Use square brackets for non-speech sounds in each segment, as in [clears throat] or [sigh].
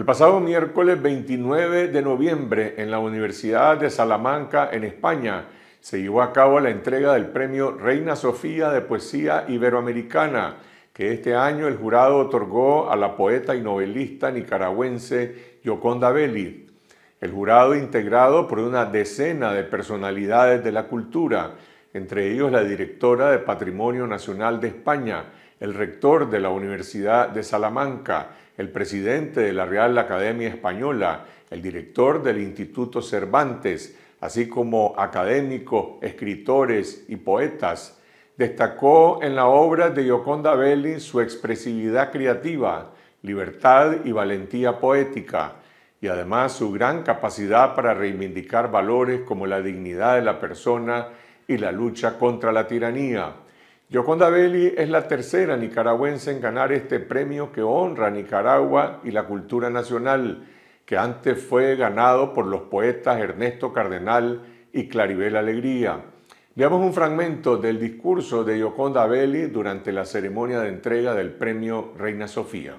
El pasado miércoles 29 de noviembre en la Universidad de Salamanca, en España, se llevó a cabo la entrega del premio Reina Sofía de Poesía Iberoamericana, que este año el jurado otorgó a la poeta y novelista nicaragüense Yoconda Belli. El jurado integrado por una decena de personalidades de la cultura, entre ellos la directora de Patrimonio Nacional de España, el rector de la Universidad de Salamanca, el presidente de la Real Academia Española, el director del Instituto Cervantes, así como académicos, escritores y poetas, destacó en la obra de Gioconda Belli su expresividad creativa, libertad y valentía poética, y además su gran capacidad para reivindicar valores como la dignidad de la persona y la lucha contra la tiranía. Yoconda Belli es la tercera nicaragüense en ganar este premio que honra Nicaragua y la cultura nacional, que antes fue ganado por los poetas Ernesto Cardenal y Claribel Alegría. Veamos un fragmento del discurso de Yoconda Belli durante la ceremonia de entrega del premio Reina Sofía.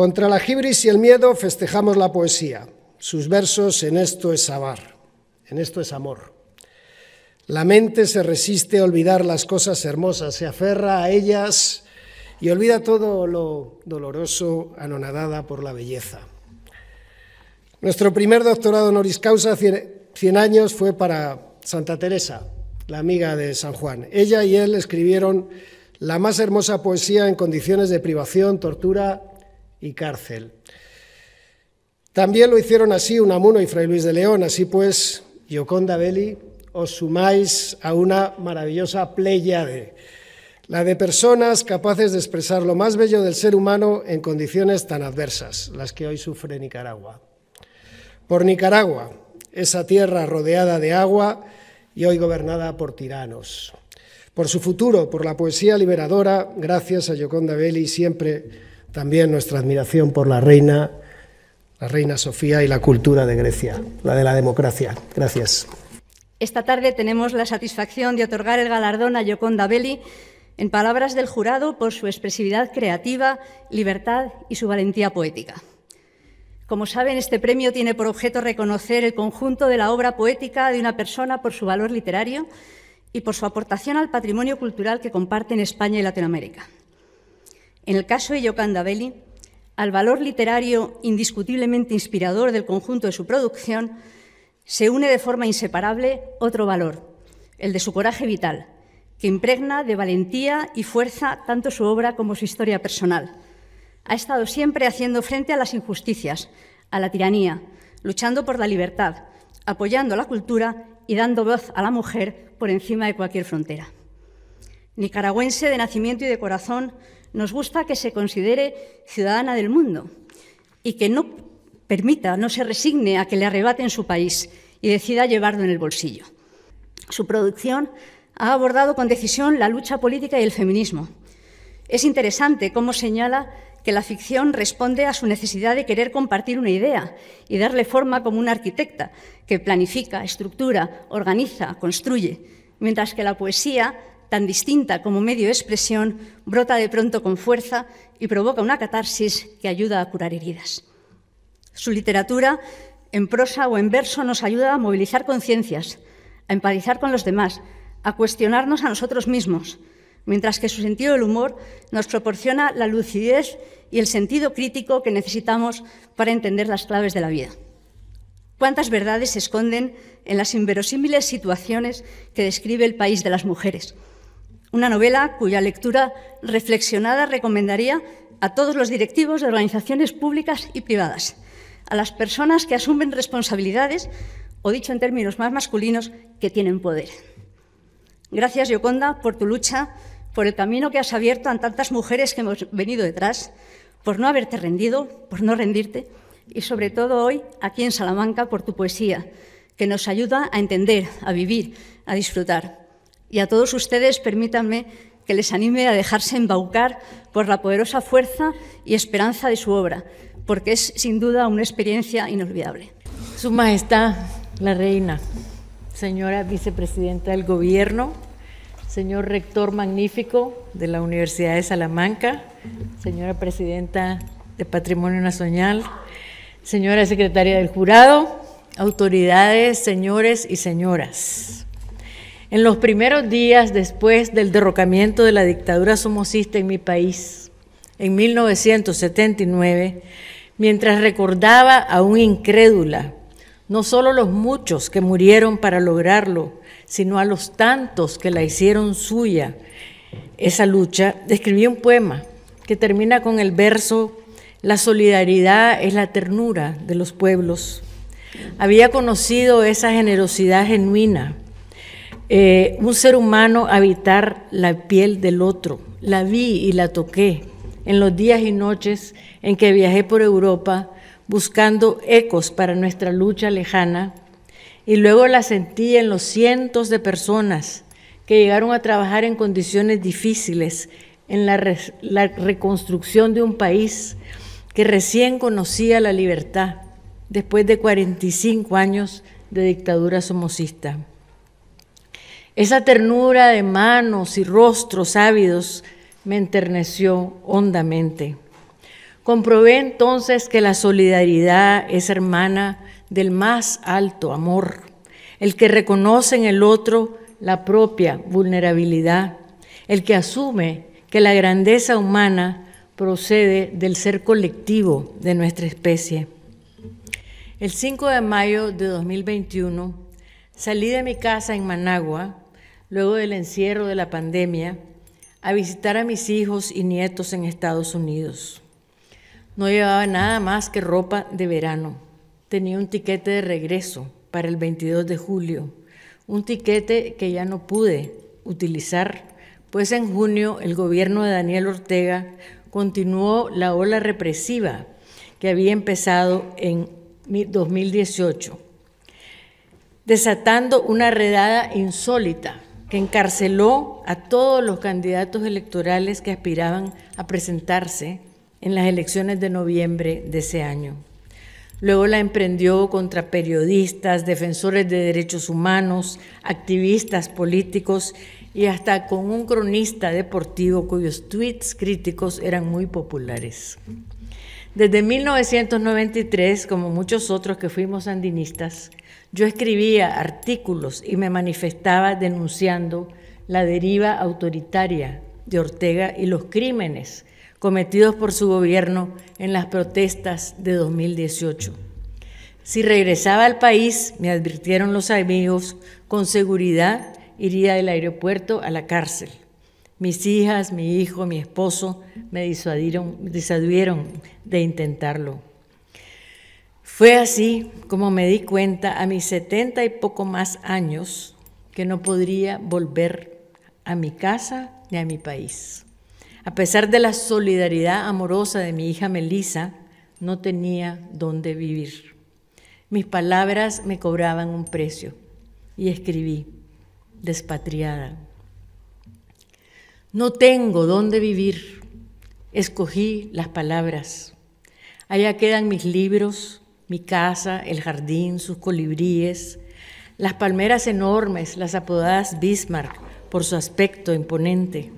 Contra la gibris y el miedo festejamos la poesía. Sus versos en esto es amar, en esto es amor. La mente se resiste a olvidar las cosas hermosas, se aferra a ellas y olvida todo lo doloroso, anonadada por la belleza. Nuestro primer doctorado honoris causa, 100 años, fue para Santa Teresa, la amiga de San Juan. Ella y él escribieron la más hermosa poesía en condiciones de privación, tortura y cárcel. También lo hicieron así Unamuno y Fray Luis de León, así pues, Gioconda Belli, os sumáis a una maravillosa pléyade, la de personas capaces de expresar lo más bello del ser humano en condiciones tan adversas, las que hoy sufre Nicaragua. Por Nicaragua, esa tierra rodeada de agua y hoy gobernada por tiranos. Por su futuro, por la poesía liberadora, gracias a Gioconda Belli, siempre también nuestra admiración por la reina, la reina Sofía y la cultura de Grecia, la de la democracia. Gracias. Esta tarde tenemos la satisfacción de otorgar el galardón a Gioconda Belli, en palabras del jurado, por su expresividad creativa, libertad y su valentía poética. Como saben, este premio tiene por objeto reconocer el conjunto de la obra poética de una persona por su valor literario y por su aportación al patrimonio cultural que comparten España y Latinoamérica. En el caso de Yocanda Belli, al valor literario indiscutiblemente inspirador del conjunto de su producción, se une de forma inseparable otro valor, el de su coraje vital, que impregna de valentía y fuerza tanto su obra como su historia personal. Ha estado siempre haciendo frente a las injusticias, a la tiranía, luchando por la libertad, apoyando la cultura y dando voz a la mujer por encima de cualquier frontera. Nicaragüense de nacimiento y de corazón, nos gusta que se considere ciudadana del mundo y que no permita, no se resigne a que le arrebaten su país y decida llevarlo en el bolsillo. Su producción ha abordado con decisión la lucha política y el feminismo. Es interesante cómo señala que la ficción responde a su necesidad de querer compartir una idea y darle forma como una arquitecta que planifica, estructura, organiza, construye, mientras que la poesía tan distinta como medio de expresión, brota de pronto con fuerza y provoca una catarsis que ayuda a curar heridas. Su literatura, en prosa o en verso, nos ayuda a movilizar conciencias, a empatizar con los demás, a cuestionarnos a nosotros mismos, mientras que su sentido del humor nos proporciona la lucidez y el sentido crítico que necesitamos para entender las claves de la vida. ¿Cuántas verdades se esconden en las inverosímiles situaciones que describe el país de las mujeres? Una novela cuya lectura reflexionada recomendaría a todos los directivos de organizaciones públicas y privadas, a las personas que asumen responsabilidades, o dicho en términos más masculinos, que tienen poder. Gracias, Yoconda, por tu lucha, por el camino que has abierto a tantas mujeres que hemos venido detrás, por no haberte rendido, por no rendirte, y sobre todo hoy, aquí en Salamanca, por tu poesía, que nos ayuda a entender, a vivir, a disfrutar. Y a todos ustedes permítanme que les anime a dejarse embaucar por la poderosa fuerza y esperanza de su obra, porque es sin duda una experiencia inolvidable. Su Majestad, la Reina, señora Vicepresidenta del Gobierno, señor Rector Magnífico de la Universidad de Salamanca, señora Presidenta de Patrimonio Nacional, señora Secretaria del Jurado, autoridades, señores y señoras en los primeros días después del derrocamiento de la dictadura somocista en mi país, en 1979, mientras recordaba a un incrédula no solo los muchos que murieron para lograrlo, sino a los tantos que la hicieron suya, esa lucha, escribí un poema que termina con el verso, La solidaridad es la ternura de los pueblos. Había conocido esa generosidad genuina eh, un ser humano habitar la piel del otro. La vi y la toqué en los días y noches en que viajé por Europa buscando ecos para nuestra lucha lejana y luego la sentí en los cientos de personas que llegaron a trabajar en condiciones difíciles en la, reconstrucción de un país que recién conocía la libertad después de 45 años de dictadura somocista. Esa ternura de manos y rostros ávidos me enterneció hondamente. Comprobé entonces que la solidaridad es hermana del más alto amor, el que reconoce en el otro la propia vulnerabilidad, el que asume que la grandeza humana procede del ser colectivo de nuestra especie. El 5 de mayo de 2021 salí de mi casa en Managua luego del encierro de la pandemia, a visitar a mis hijos y nietos en Estados Unidos. No llevaba nada más que ropa de verano. Tenía un tiquete de regreso para el 22 de julio, un tiquete que ya no pude utilizar, pues en junio el gobierno de Daniel Ortega continuó la ola represiva que había empezado en 2018, desatando una redada insólita que encarceló a todos los candidatos electorales que aspiraban a presentarse en las elecciones de noviembre de ese año. Luego la emprendió contra periodistas, defensores de derechos humanos, activistas políticos y hasta con un cronista deportivo cuyos tweets críticos eran muy populares. Desde 1993, como muchos otros que fuimos sandinistas, yo escribía artículos y me manifestaba denunciando la deriva autoritaria de Ortega y los crímenes cometidos por su gobierno en las protestas de 2018. Si regresaba al país, me advirtieron los amigos, con seguridad iría del aeropuerto a la cárcel. Mis hijas, mi hijo, mi esposo me disuadieron, de intentarlo. Fue así como me di cuenta a mis setenta y poco más años que no podría volver a mi casa ni a mi país. A pesar de la solidaridad amorosa de mi hija Melissa, no tenía dónde vivir. Mis palabras me cobraban un precio y escribí, despatriada. No tengo dónde vivir escogí las palabras. Allá quedan mis libros, mi casa, el jardín, sus colibríes, las palmeras enormes, las apodadas Bismarck por su aspecto imponente.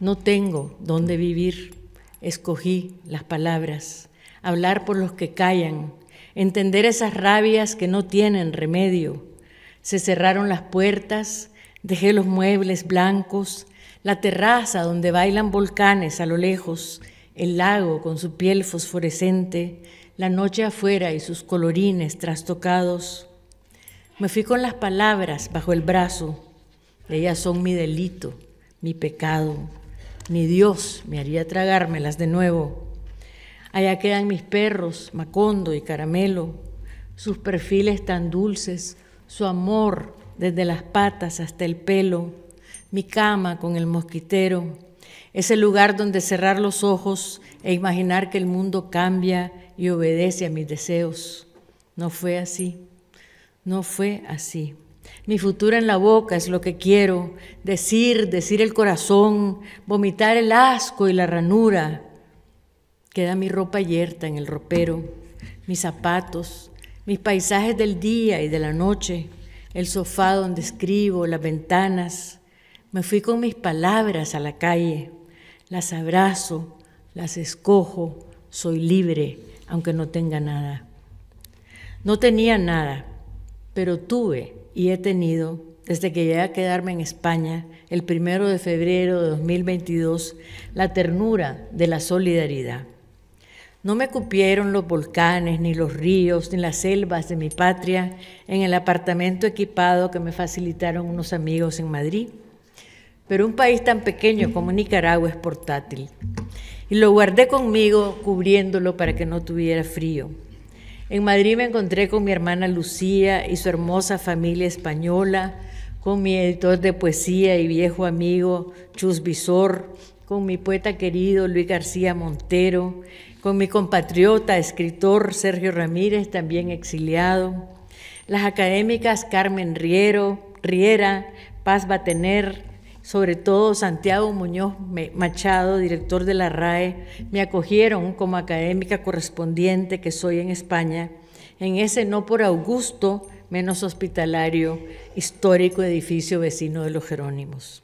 No tengo dónde vivir, escogí las palabras, hablar por los que callan, entender esas rabias que no tienen remedio. Se cerraron las puertas, dejé los muebles blancos, la terraza donde bailan volcanes a lo lejos, el lago con su piel fosforescente, la noche afuera y sus colorines trastocados. Me fui con las palabras bajo el brazo, ellas son mi delito, mi pecado, ni Dios me haría tragármelas de nuevo. Allá quedan mis perros, Macondo y Caramelo, sus perfiles tan dulces, su amor desde las patas hasta el pelo mi cama con el mosquitero, es el lugar donde cerrar los ojos e imaginar que el mundo cambia y obedece a mis deseos. No fue así, no fue así. Mi futuro en la boca es lo que quiero, decir, decir el corazón, vomitar el asco y la ranura. Queda mi ropa yerta en el ropero, mis zapatos, mis paisajes del día y de la noche, el sofá donde escribo, las ventanas, me fui con mis palabras a la calle, las abrazo, las escojo, soy libre, aunque no tenga nada. No tenía nada, pero tuve y he tenido desde que llegué a quedarme en España el primero de febrero de 2022 la ternura de la solidaridad. No me cupieron los volcanes, ni los ríos, ni las selvas de mi patria en el apartamento equipado que me facilitaron unos amigos en Madrid pero un país tan pequeño como Nicaragua es portátil. Y lo guardé conmigo cubriéndolo para que no tuviera frío. En Madrid me encontré con mi hermana Lucía y su hermosa familia española, con mi editor de poesía y viejo amigo Chus Visor, con mi poeta querido Luis García Montero, con mi compatriota, escritor Sergio Ramírez, también exiliado, las académicas Carmen Riera, Paz Batener, sobre todo Santiago Muñoz Machado, director de la RAE, me acogieron como académica correspondiente que soy en España, en ese no por Augusto, menos hospitalario, histórico edificio vecino de los Jerónimos.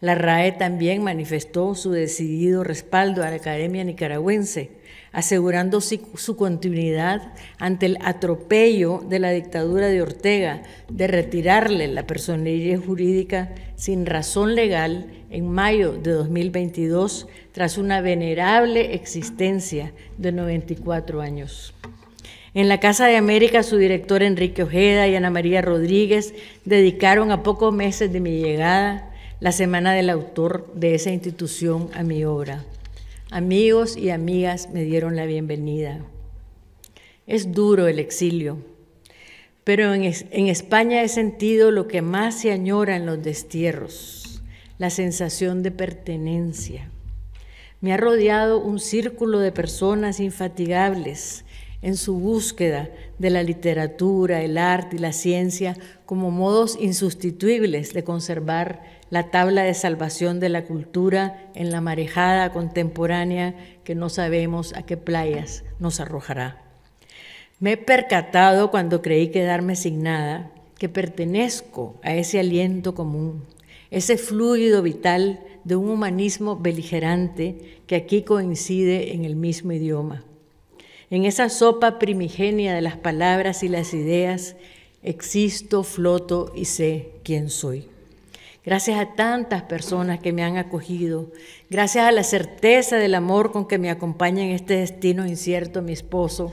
La RAE también manifestó su decidido respaldo a la Academia Nicaragüense, asegurando su continuidad ante el atropello de la dictadura de Ortega de retirarle la personalidad jurídica sin razón legal en mayo de 2022 tras una venerable existencia de 94 años. En la Casa de América, su director Enrique Ojeda y Ana María Rodríguez dedicaron a pocos meses de mi llegada la Semana del Autor de esa institución a mi obra. Amigos y amigas me dieron la bienvenida. Es duro el exilio, pero en, España he sentido lo que más se añora en los destierros, la sensación de pertenencia. Me ha rodeado un círculo de personas infatigables en su búsqueda de la literatura, el arte y la ciencia como modos insustituibles de conservar la tabla de salvación de la cultura en la marejada contemporánea que no sabemos a qué playas nos arrojará. Me he percatado cuando creí quedarme sin nada que pertenezco a ese aliento común, ese fluido vital de un humanismo beligerante que aquí coincide en el mismo idioma. En esa sopa primigenia de las palabras y las ideas, existo, floto y sé quién soy. Gracias a tantas personas que me han acogido, gracias a la certeza del amor con que me acompaña en este destino incierto mi esposo,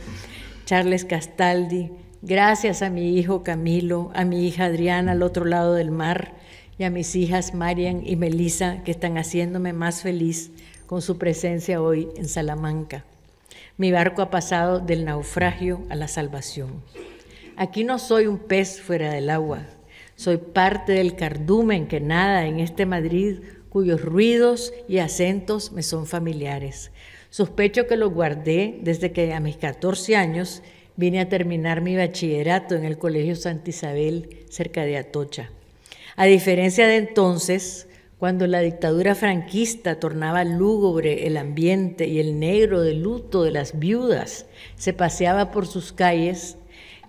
Charles Castaldi, gracias a mi hijo Camilo, a mi hija Adriana al otro lado del mar y a mis hijas Marian y Melissa que están haciéndome más feliz con su presencia hoy en Salamanca. Mi barco ha pasado del naufragio a la salvación. Aquí no soy un pez fuera del agua, soy parte del cardumen que nada en este Madrid cuyos ruidos y acentos me son familiares. Sospecho que lo guardé desde que a mis 14 años vine a terminar mi bachillerato en el Colegio Santa Isabel, cerca de Atocha. A diferencia de entonces, cuando la dictadura franquista tornaba lúgubre el ambiente y el negro de luto de las viudas se paseaba por sus calles,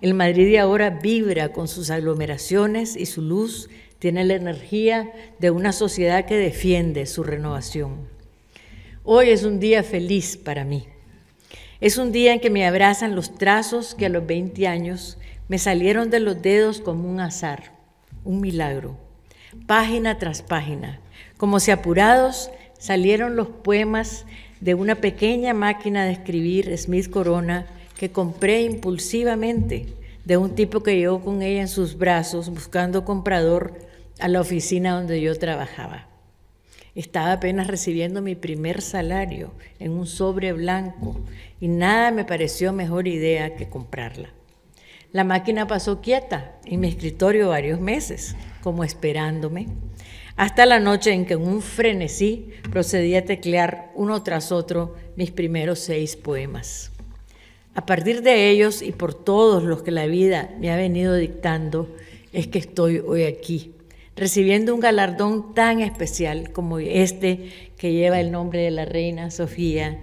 el Madrid de ahora vibra con sus aglomeraciones y su luz tiene la energía de una sociedad que defiende su renovación. Hoy es un día feliz para mí. Es un día en que me abrazan los trazos que a los 20 años me salieron de los dedos como un azar, un milagro página tras página. Como si apurados salieron los poemas de una pequeña máquina de escribir Smith Corona que compré impulsivamente de un tipo que llegó con ella en sus brazos buscando comprador a la oficina donde yo trabajaba. Estaba apenas recibiendo mi primer salario en un sobre blanco y nada me pareció mejor idea que comprarla. La máquina pasó quieta en mi escritorio varios meses, como esperándome, hasta la noche en que en un frenesí procedí a teclear uno tras otro mis primeros seis poemas. A partir de ellos y por todos los que la vida me ha venido dictando, es que estoy hoy aquí, recibiendo un galardón tan especial como este que lleva el nombre de la Reina Sofía.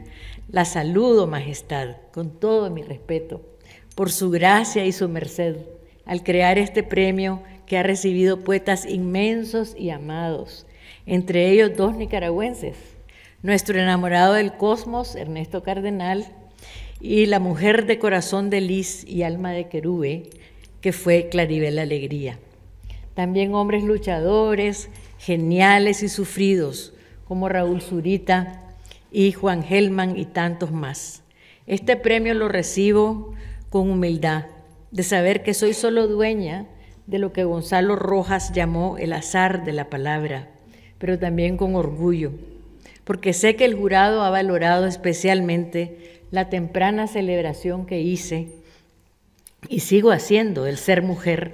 La saludo, Majestad, con todo mi respeto por su gracia y su merced al crear este premio que ha recibido poetas inmensos y amados, entre ellos dos nicaragüenses, nuestro enamorado del cosmos, Ernesto Cardenal, y la mujer de corazón de Lis y alma de querube, que fue Claribel Alegría. También hombres luchadores, geniales y sufridos, como Raúl Zurita y Juan Gelman y tantos más. Este premio lo recibo con humildad, de saber que soy solo dueña de lo que Gonzalo Rojas llamó el azar de la palabra, pero también con orgullo, porque sé que el jurado ha valorado especialmente la temprana celebración que hice y sigo haciendo el ser mujer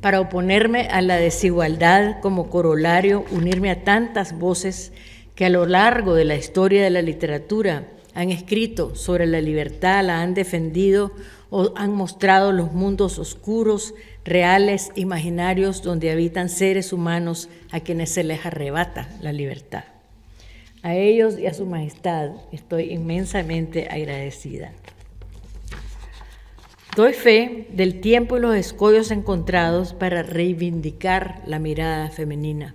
para oponerme a la desigualdad como corolario, unirme a tantas voces que a lo largo de la historia de la literatura han escrito sobre la libertad, la han defendido han mostrado los mundos oscuros, reales, imaginarios, donde habitan seres humanos a quienes se les arrebata la libertad. A ellos y a su majestad estoy inmensamente agradecida. Doy fe del tiempo y los escollos encontrados para reivindicar la mirada femenina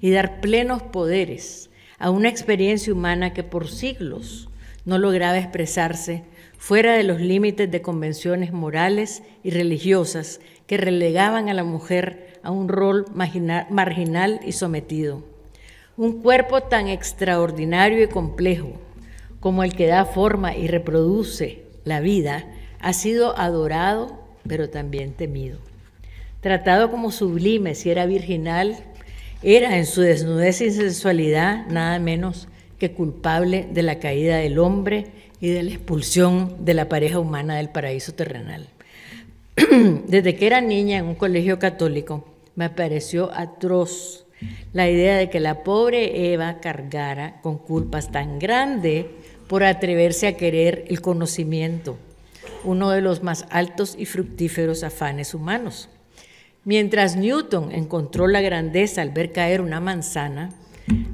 y dar plenos poderes a una experiencia humana que por siglos no lograba expresarse fuera de los límites de convenciones morales y religiosas que relegaban a la mujer a un rol marginal y sometido. Un cuerpo tan extraordinario y complejo como el que da forma y reproduce la vida ha sido adorado, pero también temido. Tratado como sublime si era virginal, era en su desnudez y sensualidad nada menos culpable de la caída del hombre y de la expulsión de la pareja humana del paraíso terrenal. [clears throat] Desde que era niña en un colegio católico, me pareció atroz la idea de que la pobre Eva cargara con culpas tan grandes por atreverse a querer el conocimiento, uno de los más altos y fructíferos afanes humanos. Mientras Newton encontró la grandeza al ver caer una manzana,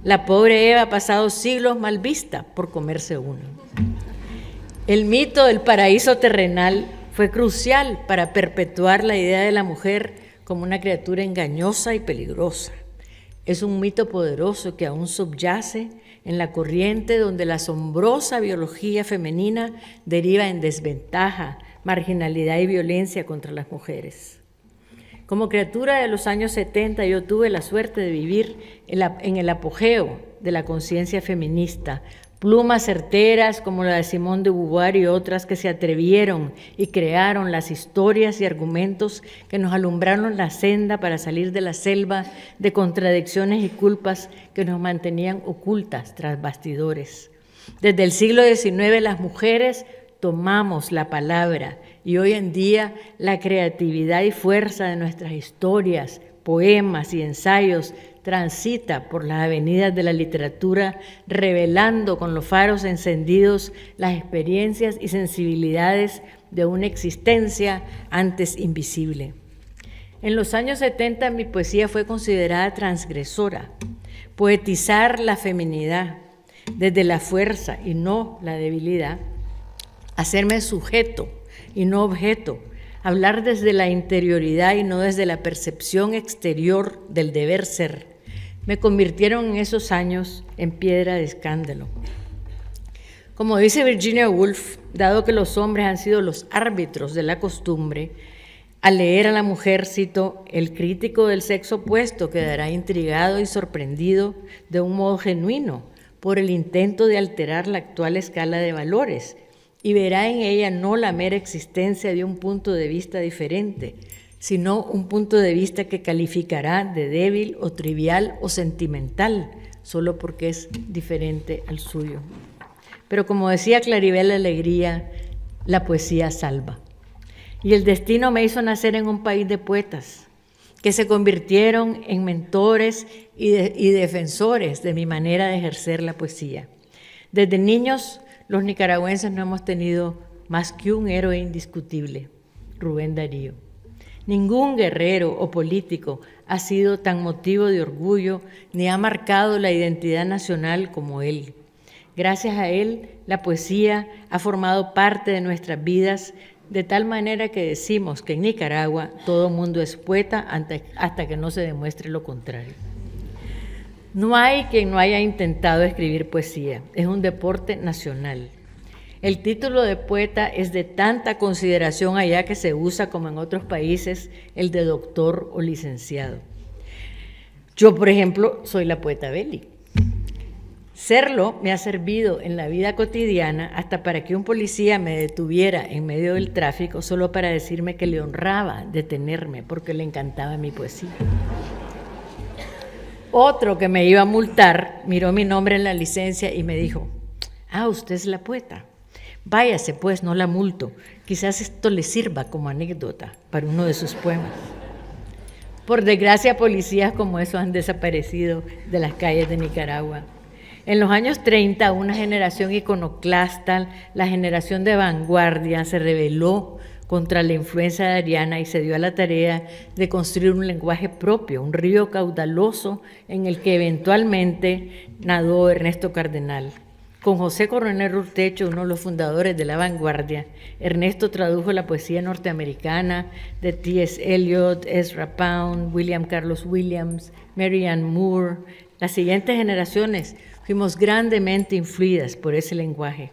la pobre Eva ha pasado siglos mal vista por comerse uno. El mito del paraíso terrenal fue crucial para perpetuar la idea de la mujer como una criatura engañosa y peligrosa. Es un mito poderoso que aún subyace en la corriente donde la asombrosa biología femenina deriva en desventaja, marginalidad y violencia contra las mujeres. Como criatura de los años 70 yo tuve la suerte de vivir en, el apogeo de la conciencia feminista, plumas certeras como la de Simón de Beauvoir y otras que se atrevieron y crearon las historias y argumentos que nos alumbraron la senda para salir de la selva de contradicciones y culpas que nos mantenían ocultas tras bastidores. Desde el siglo XIX las mujeres tomamos la palabra y hoy en día la creatividad y fuerza de nuestras historias, poemas y ensayos transita por las avenidas de la literatura, revelando con los faros encendidos las experiencias y sensibilidades de una existencia antes invisible. En los años 70 mi poesía fue considerada transgresora, poetizar la feminidad desde la fuerza y no la debilidad, hacerme sujeto y no objeto, hablar desde la interioridad y no desde la percepción exterior del deber ser, me convirtieron en esos años en piedra de escándalo. Como dice Virginia Woolf, dado que los hombres han sido los árbitros de la costumbre, al leer a la mujer, cito, el crítico del sexo opuesto quedará intrigado y sorprendido de un modo genuino por el intento de alterar la actual escala de valores y verá en ella no la mera existencia de un punto de vista diferente, sino un punto de vista que calificará de débil o trivial o sentimental, solo porque es diferente al suyo. Pero como decía Claribel Alegría, la poesía salva. Y el destino me hizo nacer en un país de poetas, que se convirtieron en mentores y, y defensores de mi manera de ejercer la poesía. Desde niños los nicaragüenses no hemos tenido más que un héroe indiscutible, Rubén Darío. Ningún guerrero o político ha sido tan motivo de orgullo ni ha marcado la identidad nacional como él. Gracias a él, la poesía ha formado parte de nuestras vidas de tal manera que decimos que en Nicaragua todo mundo es poeta hasta que no se demuestre lo contrario. No hay quien no haya intentado escribir poesía, es un deporte nacional. El título de poeta es de tanta consideración allá que se usa como en otros países el de doctor o licenciado. Yo, por ejemplo, soy la poeta Beli. Serlo me ha servido en la vida cotidiana hasta para que un policía me detuviera en medio del tráfico solo para decirme que le honraba detenerme porque le encantaba mi poesía. Otro que me iba a multar miró mi nombre en la licencia y me dijo, ah, usted es la poeta. Váyase pues, no la multo. Quizás esto le sirva como anécdota para uno de sus poemas. Por desgracia, policías como esos han desaparecido de las calles de Nicaragua. En los años 30, una generación iconoclasta, la generación de vanguardia, se rebeló contra la influencia de ariana y se dio a la tarea de construir un lenguaje propio, un río caudaloso en el que eventualmente nadó Ernesto Cardenal. Con José Coronel Urtecho, uno de los fundadores de la vanguardia, Ernesto tradujo la poesía norteamericana de T.S. Eliot, Ezra Pound, William Carlos Williams, Mary Ann Moore. Las siguientes generaciones fuimos grandemente influidas por ese lenguaje.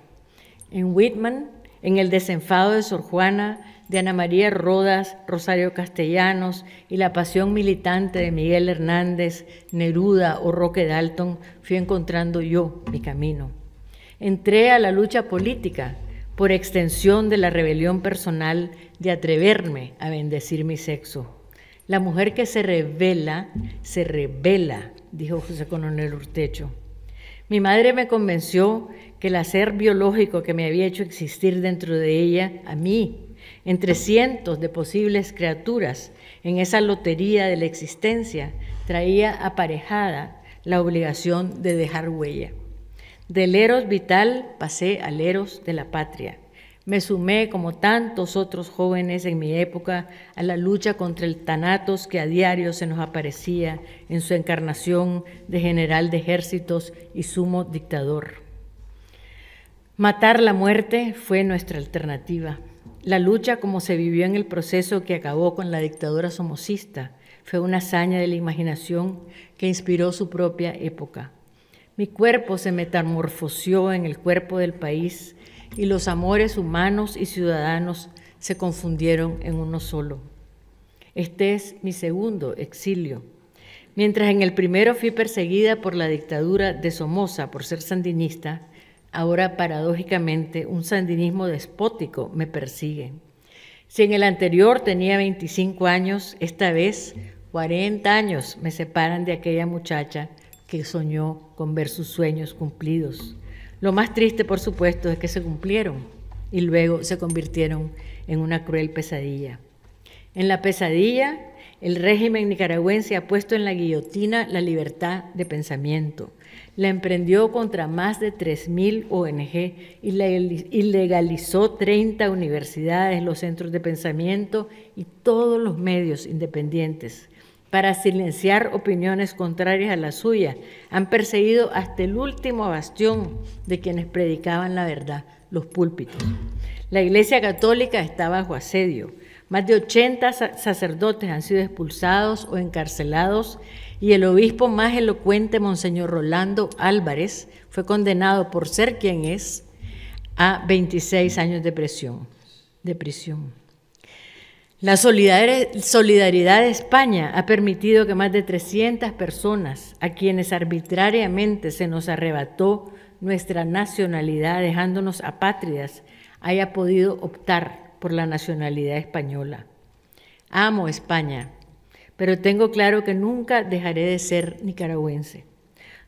En Whitman, en el desenfado de Sor Juana, de Ana María Rodas, Rosario Castellanos y la pasión militante de Miguel Hernández, Neruda o Roque Dalton, fui encontrando yo mi camino. Entré a la lucha política por extensión de la rebelión personal de atreverme a bendecir mi sexo. La mujer que se revela, se revela, dijo José Coronel Urtecho. Mi madre me convenció que el hacer biológico que me había hecho existir dentro de ella, a mí, entre cientos de posibles criaturas, en esa lotería de la existencia, traía aparejada la obligación de dejar huella. Del eros vital pasé al eros de la patria me sumé, como tantos otros jóvenes en mi época, a la lucha contra el tanatos que a diario se nos aparecía en su encarnación de general de ejércitos y sumo dictador. Matar la muerte fue nuestra alternativa. La lucha, como se vivió en el proceso que acabó con la dictadura somocista, fue una hazaña de la imaginación que inspiró su propia época. Mi cuerpo se metamorfoseó en el cuerpo del país y los amores humanos y ciudadanos se confundieron en uno solo. Este es mi segundo exilio. Mientras en el primero fui perseguida por la dictadura de Somoza por ser sandinista, ahora paradójicamente un sandinismo despótico me persigue. Si en el anterior tenía 25 años, esta vez 40 años me separan de aquella muchacha que soñó con ver sus sueños cumplidos. Lo más triste, por supuesto, es que se cumplieron y luego se convirtieron en una cruel pesadilla. En la pesadilla, el régimen nicaragüense ha puesto en la guillotina la libertad de pensamiento. La emprendió contra más de 3.000 ONG y legalizó 30 universidades, los centros de pensamiento y todos los medios independientes para silenciar opiniones contrarias a la suya. Han perseguido hasta el último bastión de quienes predicaban la verdad, los púlpitos. La Iglesia Católica está bajo asedio. Más de 80 sacerdotes han sido expulsados o encarcelados y el obispo más elocuente, Monseñor Rolando Álvarez, fue condenado por ser quien es a 26 años de prisión. De prisión. La solidaridad de España ha permitido que más de 300 personas a quienes arbitrariamente se nos arrebató nuestra nacionalidad dejándonos apátridas haya podido optar por la nacionalidad española. Amo España, pero tengo claro que nunca dejaré de ser nicaragüense.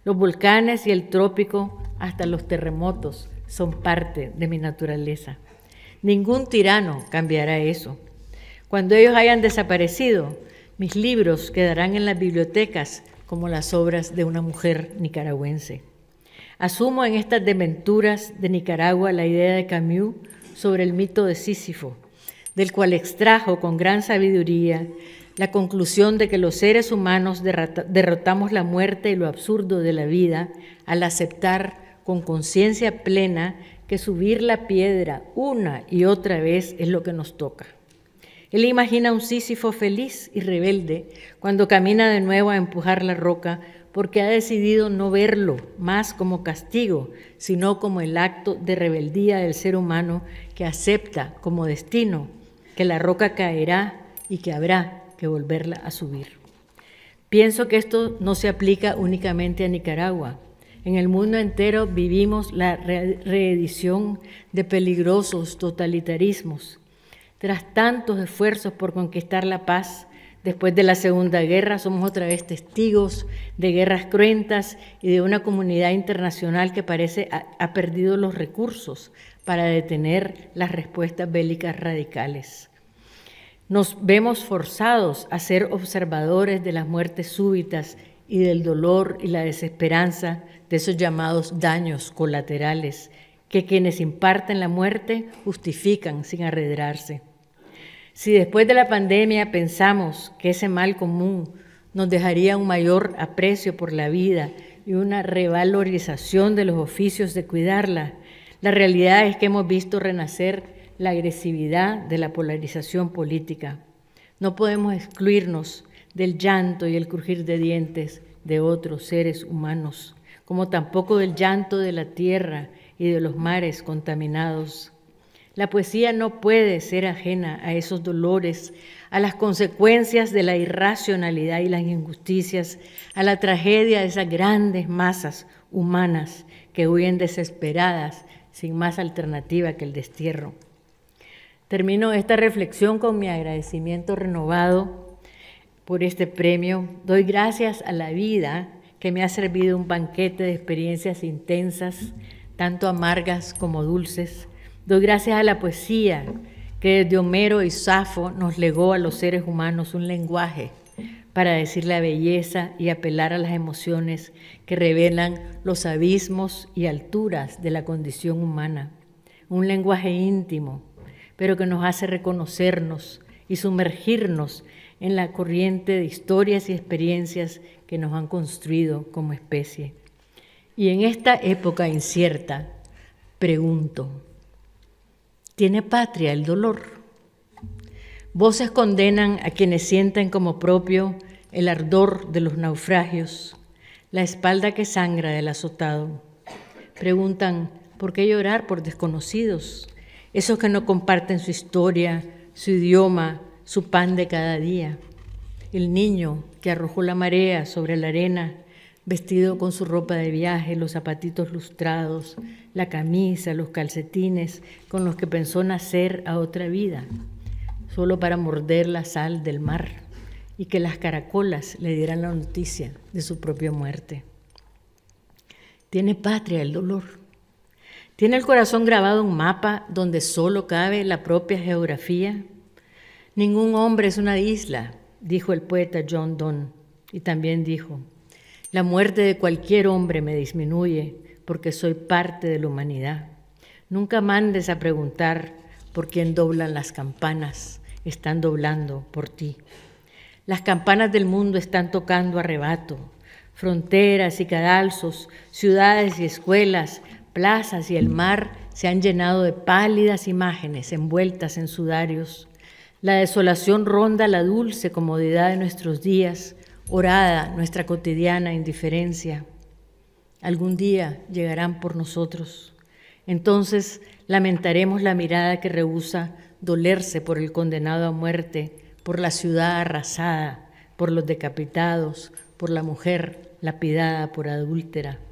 Los volcanes y el trópico, hasta los terremotos, son parte de mi naturaleza. Ningún tirano cambiará eso cuando ellos hayan desaparecido, mis libros quedarán en las bibliotecas como las obras de una mujer nicaragüense. Asumo en estas desventuras de Nicaragua la idea de Camus sobre el mito de Sísifo, del cual extrajo con gran sabiduría la conclusión de que los seres humanos derrotamos la muerte y lo absurdo de la vida al aceptar con conciencia plena que subir la piedra una y otra vez es lo que nos toca. Él imagina un Sísifo feliz y rebelde cuando camina de nuevo a empujar la roca porque ha decidido no verlo más como castigo, sino como el acto de rebeldía del ser humano que acepta como destino que la roca caerá y que habrá que volverla a subir. Pienso que esto no se aplica únicamente a Nicaragua. En el mundo entero vivimos la reedición de peligrosos totalitarismos tras tantos esfuerzos por conquistar la paz, después de la Segunda Guerra somos otra vez testigos de guerras cruentas y de una comunidad internacional que parece ha, perdido los recursos para detener las respuestas bélicas radicales. Nos vemos forzados a ser observadores de las muertes súbitas y del dolor y la desesperanza de esos llamados daños colaterales que quienes imparten la muerte justifican sin arredrarse. Si después de la pandemia pensamos que ese mal común nos dejaría un mayor aprecio por la vida y una revalorización de los oficios de cuidarla, la realidad es que hemos visto renacer la agresividad de la polarización política. No podemos excluirnos del llanto y el crujir de dientes de otros seres humanos, como tampoco del llanto de la tierra y de los mares contaminados. La poesía no puede ser ajena a esos dolores, a las consecuencias de la irracionalidad y las injusticias, a la tragedia de esas grandes masas humanas que huyen desesperadas, sin más alternativa que el destierro. Termino esta reflexión con mi agradecimiento renovado por este premio. Doy gracias a la vida que me ha servido un banquete de experiencias intensas, tanto amargas como dulces Doy gracias a la poesía que desde Homero y Safo nos legó a los seres humanos un lenguaje para decir la belleza y apelar a las emociones que revelan los abismos y alturas de la condición humana. Un lenguaje íntimo, pero que nos hace reconocernos y sumergirnos en la corriente de historias y experiencias que nos han construido como especie. Y en esta época incierta, pregunto, tiene patria el dolor. Voces condenan a quienes sienten como propio el ardor de los naufragios, la espalda que sangra del azotado. Preguntan, ¿por qué llorar por desconocidos? Esos que no comparten su historia, su idioma, su pan de cada día. El niño que arrojó la marea sobre la arena vestido con su ropa de viaje, los zapatitos lustrados, la camisa, los calcetines con los que pensó nacer a otra vida, solo para morder la sal del mar y que las caracolas le dieran la noticia de su propia muerte. Tiene patria el dolor. Tiene el corazón grabado un mapa donde solo cabe la propia geografía. Ningún hombre es una isla, dijo el poeta John Donne, y también dijo, la muerte de cualquier hombre me disminuye porque soy parte de la humanidad. Nunca mandes a preguntar por quién doblan las campanas, están doblando por ti. Las campanas del mundo están tocando a rebato, fronteras y cadalzos, ciudades y escuelas, plazas y el mar se han llenado de pálidas imágenes envueltas en sudarios. La desolación ronda la dulce comodidad de nuestros días orada nuestra cotidiana indiferencia. Algún día llegarán por nosotros. Entonces lamentaremos la mirada que rehúsa dolerse por el condenado a muerte, por la ciudad arrasada, por los decapitados, por la mujer lapidada por adúltera.